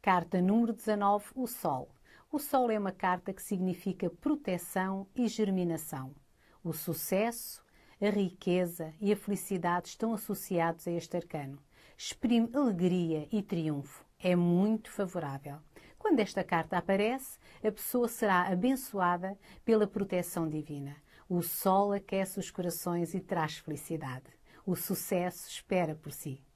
Carta número 19, o Sol. O Sol é uma carta que significa proteção e germinação. O sucesso, a riqueza e a felicidade estão associados a este arcano. Exprime alegria e triunfo. É muito favorável. Quando esta carta aparece, a pessoa será abençoada pela proteção divina. O sol aquece os corações e traz felicidade. O sucesso espera por si.